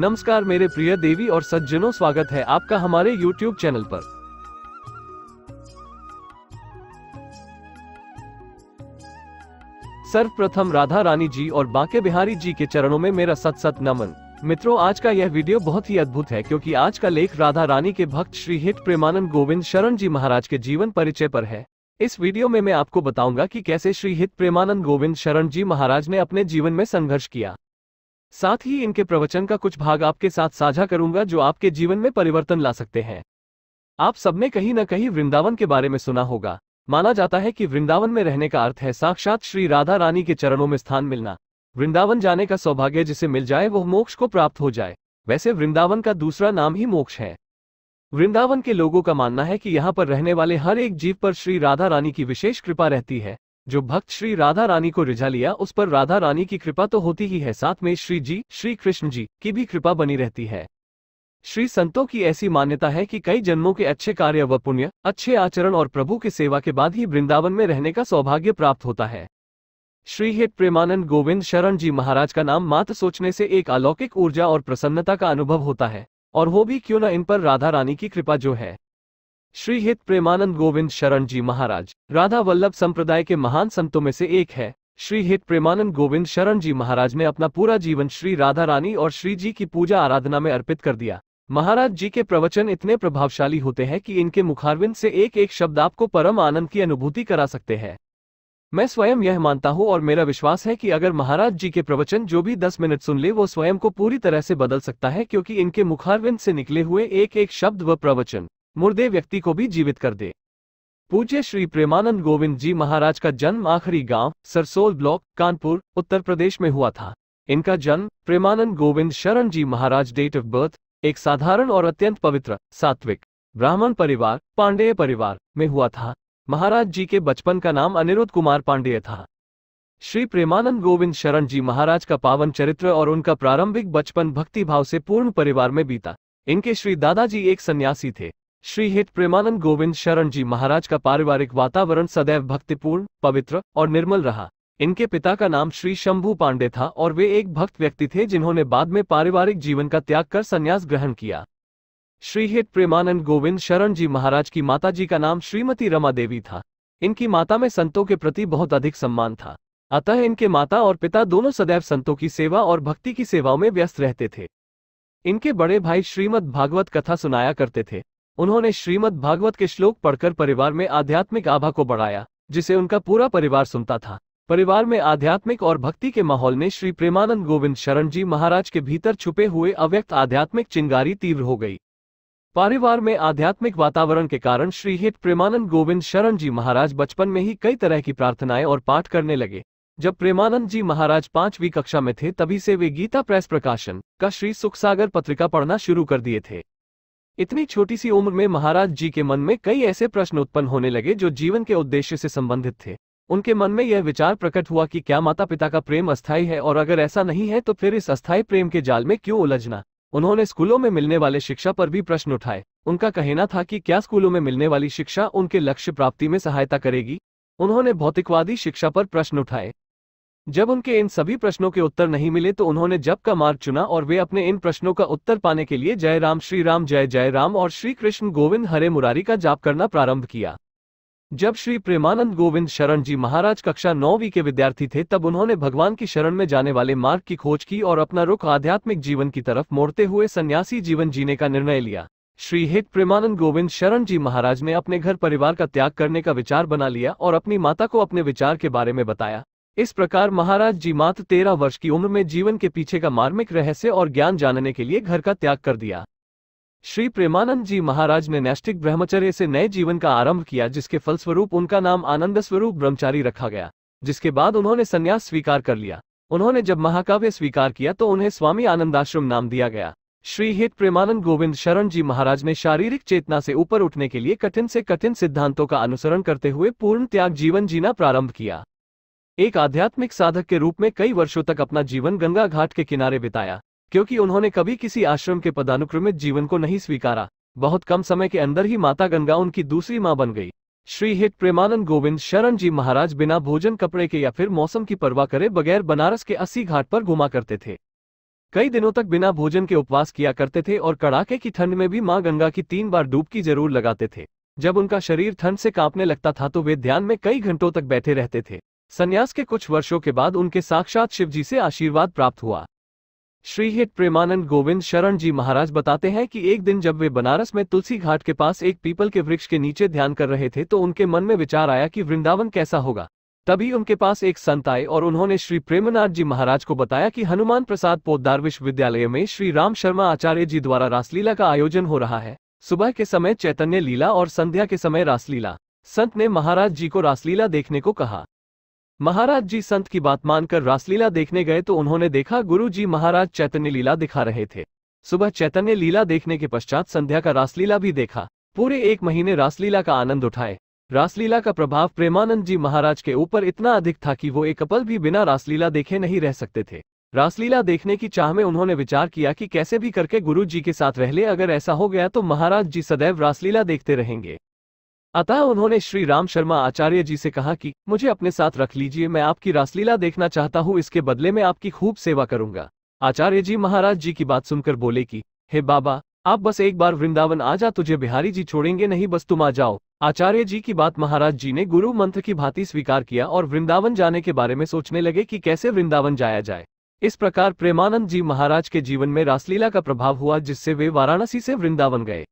नमस्कार मेरे प्रिय देवी और सज्जनों स्वागत है आपका हमारे YouTube चैनल पर सर्वप्रथम राधा रानी जी और बांके बिहारी जी के चरणों में मेरा सत सत नमन मित्रों आज का यह वीडियो बहुत ही अद्भुत है क्योंकि आज का लेख राधा रानी के भक्त श्री हित प्रेमानंद गोविंद शरण जी महाराज के जीवन परिचय पर है इस वीडियो में मैं आपको बताऊंगा कि कैसे श्री हित प्रेमानंद गोविंद शरण जी महाराज ने अपने जीवन में संघर्ष किया साथ ही इनके प्रवचन का कुछ भाग आपके साथ साझा करूंगा जो आपके जीवन में परिवर्तन ला सकते हैं आप सबने कहीं न कहीं वृंदावन के बारे में सुना होगा माना जाता है कि वृंदावन में रहने का अर्थ है साक्षात श्री राधा रानी के चरणों में स्थान मिलना वृंदावन जाने का सौभाग्य जिसे मिल जाए वह मोक्ष को प्राप्त हो जाए वैसे वृंदावन का दूसरा नाम ही मोक्ष है वृंदावन के लोगों का मानना है कि यहाँ पर रहने वाले हर एक जीव पर श्री राधा रानी की विशेष कृपा रहती है जो भक्त श्री राधा रानी को रिझा लिया उस पर राधा रानी की कृपा तो होती ही है साथ में श्री जी श्री कृष्ण जी की भी कृपा बनी रहती है श्री संतों की ऐसी मान्यता है कि कई जन्मों के अच्छे कार्य व पुण्य अच्छे आचरण और प्रभु की सेवा के बाद ही वृंदावन में रहने का सौभाग्य प्राप्त होता है श्री हित प्रेमानंद गोविंद शरण जी महाराज का नाम मात्र सोचने से एक अलौकिक ऊर्जा और प्रसन्नता का अनुभव होता है और वो भी क्यों न इन पर राधा रानी की कृपा जो है श्री हित प्रेमानंद गोविंद शरण जी महाराज राधा वल्लभ संप्रदाय के महान संतों में से एक है श्री हित प्रेमानंद गोविंद शरण जी महाराज ने अपना पूरा जीवन श्री राधा रानी और श्री जी की पूजा आराधना में अर्पित कर दिया महाराज जी के प्रवचन इतने प्रभावशाली होते हैं कि इनके मुखारविंद से एक एक शब्द आपको परम आनंद की अनुभूति करा सकते हैं मैं स्वयं यह मानता हूँ और मेरा विश्वास है कि अगर महाराज जी के प्रवचन जो भी दस मिनट सुन ले वो स्वयं को पूरी तरह से बदल सकता है क्योंकि इनके मुखारविंद से निकले हुए एक एक शब्द व प्रवचन मुर्दे व्यक्ति को भी जीवित कर दे पूज्य श्री प्रेमानंद गोविंद जी महाराज का जन्म आखिरी गांव सरसोल ब्लॉक कानपुर उत्तर प्रदेश में हुआ था इनका जन्म Premanand Govind Sharan ji Maharaj date of birth एक साधारण और अत्यंत पवित्र सात्विक ब्राह्मण परिवार पांडेय परिवार में हुआ था महाराज जी के बचपन का नाम अनिरुद्ध कुमार पांडेय था श्री प्रेमानंद गोविंद शरण जी महाराज का पावन चरित्र और उनका प्रारंभिक बचपन भक्ति भाव से पूर्ण परिवार में बीता इनके श्री दादाजी एक सन्यासी थे श्री हित प्रेमानंद गोविंद शरण जी महाराज का पारिवारिक वातावरण सदैव भक्तिपूर्ण पवित्र और निर्मल रहा इनके पिता का नाम श्री शंभू पांडे था और वे एक भक्त व्यक्ति थे जिन्होंने बाद में पारिवारिक जीवन का त्याग कर संन्यास ग्रहण किया श्री हित प्रेमानंद गोविंद शरण जी महाराज की माताजी का नाम श्रीमती रमा देवी था इनकी माता में संतों के प्रति बहुत अधिक सम्मान था अतः इनके माता और पिता दोनों सदैव संतों की सेवा और भक्ति की सेवाओं में व्यस्त रहते थे इनके बड़े भाई श्रीमद भागवत कथा सुनाया करते थे उन्होंने श्रीमद भागवत के श्लोक पढ़कर परिवार में आध्यात्मिक आभा को बढ़ाया जिसे उनका पूरा परिवार सुनता था परिवार में आध्यात्मिक और भक्ति के माहौल ने श्री प्रेमानंद गोविंद शरण जी महाराज के भीतर छुपे हुए अव्यक्त आध्यात्मिक चिंगारी तीव्र हो गई परिवार में आध्यात्मिक वातावरण के कारण श्री हित प्रेमानंद गोविंद शरण जी महाराज बचपन में ही कई तरह की प्रार्थनाएं और पाठ करने लगे जब प्रेमानंद जी महाराज पांचवी कक्षा में थे तभी से वे गीता प्रेस प्रकाशन का श्री सुखसागर पत्रिका पढ़ना शुरू कर दिए थे इतनी छोटी सी उम्र में महाराज जी के मन में कई ऐसे प्रश्न उत्पन्न होने लगे जो जीवन के उद्देश्य से संबंधित थे उनके मन में यह विचार प्रकट हुआ कि क्या माता पिता का प्रेम अस्थायी है और अगर ऐसा नहीं है तो फिर इस अस्थायी प्रेम के जाल में क्यों उलझना उन्होंने स्कूलों में मिलने वाले शिक्षा पर भी प्रश्न उठाए उनका कहना था कि क्या स्कूलों में मिलने वाली शिक्षा उनके लक्ष्य प्राप्ति में सहायता करेगी उन्होंने भौतिकवादी शिक्षा पर प्रश्न उठाए जब उनके इन सभी प्रश्नों के उत्तर नहीं मिले तो उन्होंने जप का मार्ग चुना और वे अपने इन प्रश्नों का उत्तर पाने के लिए जय राम श्री राम जय जय राम और श्री कृष्ण गोविंद हरे मुरारी का जाप करना प्रारंभ किया जब श्री प्रेमानंद गोविंद शरण जी महाराज कक्षा नौवीं के विद्यार्थी थे तब उन्होंने भगवान की शरण में जाने वाले मार्ग की खोज की और अपना रुख आध्यात्मिक जीवन की तरफ मोड़ते हुए सन्यासी जीवन जीने का निर्णय लिया श्री हित प्रेमानंद गोविंद शरण जी महाराज ने अपने घर परिवार का त्याग करने का विचार बना लिया और अपनी माता को अपने विचार के बारे में बताया इस प्रकार महाराज जी मात्र तेरह वर्ष की उम्र में जीवन के पीछे का मार्मिक रहस्य और ज्ञान जानने के लिए घर का त्याग कर दिया श्री प्रेमानंद जी महाराज ने नैष्टिक ब्रह्मचर्य से नए जीवन का आरंभ किया जिसके फलस्वरूप उनका नाम आनंद स्वरूप ब्रह्मचारी रखा गया जिसके बाद उन्होंने संन्यास स्वीकार कर लिया उन्होंने जब महाकाव्य स्वीकार किया तो उन्हें स्वामी आनंदाश्रम नाम दिया गया श्री हित प्रेमानंद गोविंद शरण जी महाराज ने शारीरिक चेतना से ऊपर उठने के लिए कठिन से कठिन सिद्धांतों का अनुसरण करते हुए पूर्ण त्याग जीवन जीना प्रारंभ किया एक आध्यात्मिक साधक के रूप में कई वर्षों तक अपना जीवन गंगा घाट के किनारे बिताया क्योंकि उन्होंने कभी किसी आश्रम के पदानुक्रमित जीवन को नहीं स्वीकारा बहुत कम समय के अंदर ही माता गंगा उनकी दूसरी माँ बन गई श्री हित प्रेमानंद गोविंद शरण जी महाराज बिना भोजन कपड़े के या फिर मौसम की परवाह करे बगैर बनारस के अस्सी घाट पर घुमा करते थे कई दिनों तक बिना भोजन के उपवास किया करते थे और कड़ाके की ठंड में भी माँ गंगा की तीन बार डूबकी जरूर लगाते थे जब उनका शरीर ठंड से कांपने लगता था तो वे ध्यान में कई घंटों तक बैठे रहते थे संन्यास के कुछ वर्षों के बाद उनके साक्षात शिवजी से आशीर्वाद प्राप्त हुआ श्री प्रेमानंद गोविंद शरण जी महाराज बताते हैं कि एक दिन जब वे बनारस में तुलसी घाट के पास एक पीपल के वृक्ष के नीचे ध्यान कर रहे थे तो उनके मन में विचार आया कि वृंदावन कैसा होगा तभी उनके पास एक संत आए और उन्होंने श्री प्रेमनाथ जी महाराज को बताया कि हनुमान प्रसाद पोदार विश्वविद्यालय में श्री राम शर्मा आचार्य जी द्वारा रासलीला का आयोजन हो रहा है सुबह के समय चैतन्य लीला और संध्या के समय रासलीला संत ने महाराज जी को रासलीला देखने को कहा महाराज जी संत की बात मानकर रासलीला देखने गए तो उन्होंने देखा गुरु जी महाराज चैतन्य लीला दिखा रहे थे सुबह चैतन्य लीला देखने के पश्चात संध्या का रासलीला भी देखा पूरे एक महीने रासलीला का आनंद उठाए रासलीला का प्रभाव प्रेमानंद जी महाराज के ऊपर इतना अधिक था कि वो एक कपल भी बिना रासलीला देखे नहीं रह सकते थे रासलीला देखने की चाह में उन्होंने विचार किया कि कैसे भी करके गुरु जी के साथ रह ले अगर ऐसा हो गया तो महाराज जी सदैव रासलीला देखते रहेंगे अतः उन्होंने श्री राम शर्मा आचार्य जी से कहा कि मुझे अपने साथ रख लीजिए मैं आपकी रासलीला देखना चाहता हूँ इसके बदले में आपकी खूब सेवा करूंगा आचार्य जी महाराज जी की बात सुनकर बोले कि हे बाबा आप बस एक बार वृंदावन आ जा तुझे बिहारी जी छोड़ेंगे नहीं बस तुम आ जाओ आचार्य जी की बात महाराज जी ने गुरु मंत्र की भांति स्वीकार किया और वृंदावन जाने के बारे में सोचने लगे कि कैसे वृंदावन जाया जाए इस प्रकार प्रेमानंद जी महाराज के जीवन में रासलीला का प्रभाव हुआ जिससे वे वाराणसी से वृंदावन गए